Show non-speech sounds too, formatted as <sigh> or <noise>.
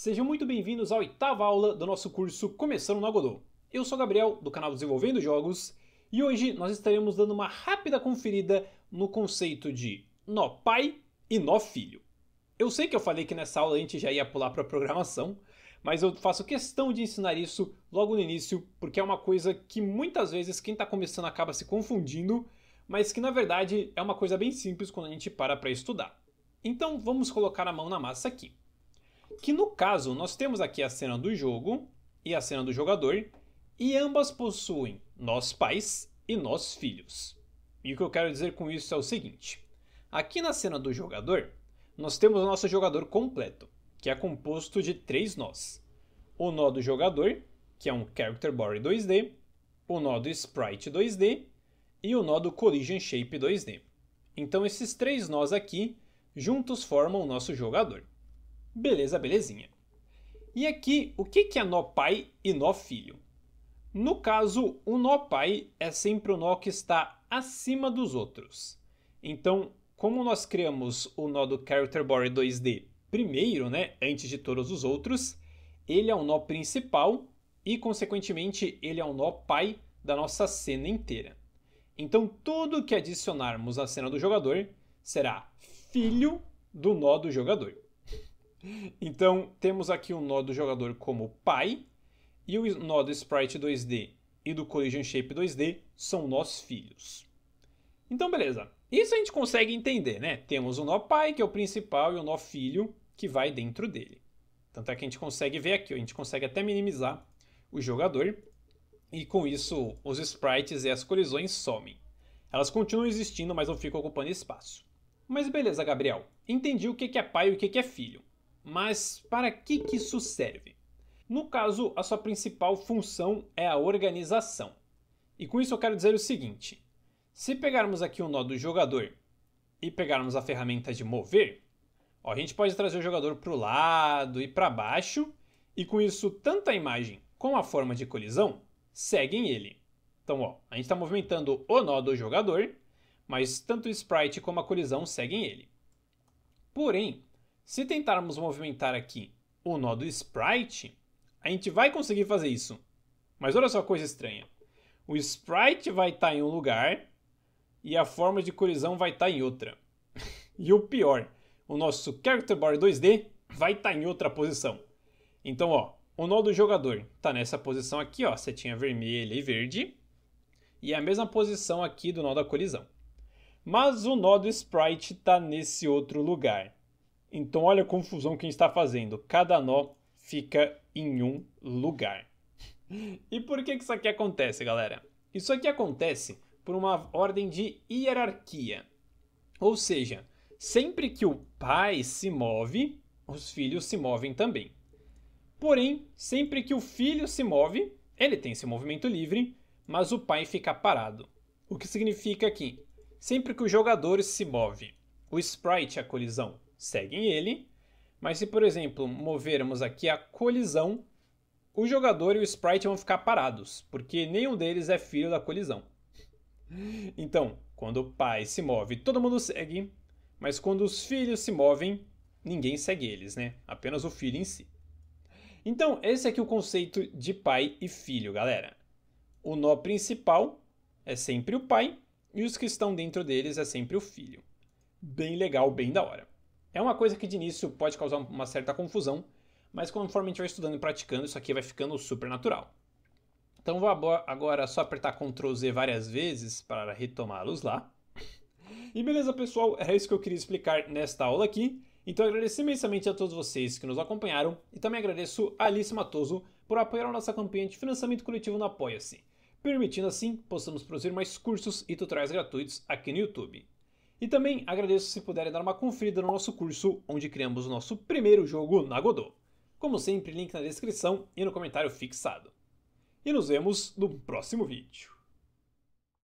Sejam muito bem-vindos à oitava aula do nosso curso Começando na Godot. Eu sou Gabriel, do canal Desenvolvendo Jogos, e hoje nós estaremos dando uma rápida conferida no conceito de nó pai e nó filho. Eu sei que eu falei que nessa aula a gente já ia pular para a programação, mas eu faço questão de ensinar isso logo no início, porque é uma coisa que muitas vezes quem está começando acaba se confundindo, mas que na verdade é uma coisa bem simples quando a gente para para estudar. Então vamos colocar a mão na massa aqui que no caso nós temos aqui a cena do jogo e a cena do jogador, e ambas possuem nós pais e nós filhos. E o que eu quero dizer com isso é o seguinte: aqui na cena do jogador, nós temos o nosso jogador completo, que é composto de três nós: o nó do jogador, que é um character body 2D, o nó do sprite 2D e o nó do collision shape 2D. Então esses três nós aqui juntos formam o nosso jogador. Beleza, belezinha. E aqui, o que é nó pai e nó filho? No caso, o nó pai é sempre o nó que está acima dos outros. Então, como nós criamos o nó do Character Body 2D primeiro, né, antes de todos os outros, ele é o nó principal e, consequentemente, ele é o nó pai da nossa cena inteira. Então, tudo que adicionarmos à cena do jogador será filho do nó do jogador. Então, temos aqui o um nó do jogador como pai, e o nó do Sprite 2D e do Collision Shape 2D são nós filhos. Então, beleza. Isso a gente consegue entender, né? Temos o nó pai, que é o principal, e o nó filho, que vai dentro dele. Tanto é que a gente consegue ver aqui, a gente consegue até minimizar o jogador, e com isso os sprites e as colisões somem. Elas continuam existindo, mas não ficam ocupando espaço. Mas beleza, Gabriel. Entendi o que é pai e o que é filho. Mas para que, que isso serve? No caso, a sua principal função é a organização. E com isso eu quero dizer o seguinte: se pegarmos aqui o nó do jogador e pegarmos a ferramenta de mover, ó, a gente pode trazer o jogador para o lado e para baixo, e com isso, tanto a imagem como a forma de colisão seguem ele. Então, ó, a gente está movimentando o nó do jogador, mas tanto o sprite como a colisão seguem ele. Porém, se tentarmos movimentar aqui o nó do sprite, a gente vai conseguir fazer isso. Mas olha só a coisa estranha. O sprite vai estar tá em um lugar e a forma de colisão vai estar tá em outra. <laughs> e o pior, o nosso character bar 2D vai estar tá em outra posição. Então, ó, o nó do jogador está nessa posição aqui, ó, setinha vermelha e verde, e é a mesma posição aqui do nó da colisão. Mas o nó do sprite está nesse outro lugar. Então, olha a confusão que a gente está fazendo. Cada nó fica em um lugar. <laughs> E por que, isso aqui acontece, galera? Isso aqui acontece por uma ordem de hierarquia. Ou seja, sempre que o pai se move, os filhos se movem também. Porém, sempre que o filho se move, ele tem seu movimento livre, mas o pai fica parado. O que significa que, sempre que o jogador se move, o sprite é a colisão, seguem ele. Mas se, por exemplo, movermos aqui a colisão, o jogador e o sprite vão ficar parados, porque nenhum deles é filho da colisão. Então, quando o pai se move, todo mundo segue, mas quando os filhos se movem, ninguém segue eles, né? Apenas o filho em si. Então, esse aqui é o conceito de pai e filho, galera. O nó principal é sempre o pai e os que estão dentro deles é sempre o filho. Bem legal, bem da hora. É uma coisa que de início pode causar uma certa confusão, mas conforme a gente vai estudando e praticando, isso aqui vai ficando super natural. Então vou agora só apertar Ctrl Z várias vezes para retomá-los lá. E beleza pessoal, era isso que eu queria explicar nesta aula aqui. Então agradeço imensamente a todos vocês que nos acompanharam e também agradeço a Alice Matoso por apoiar a nossa campanha de financiamento coletivo no Apoia-se, permitindo assim possamos produzir mais cursos e tutoriais gratuitos aqui no YouTube. E também agradeço se puderem dar uma conferida no nosso curso, onde criamos o nosso primeiro jogo na Godot. Como sempre, link na descrição e no comentário fixado. E nos vemos no próximo vídeo.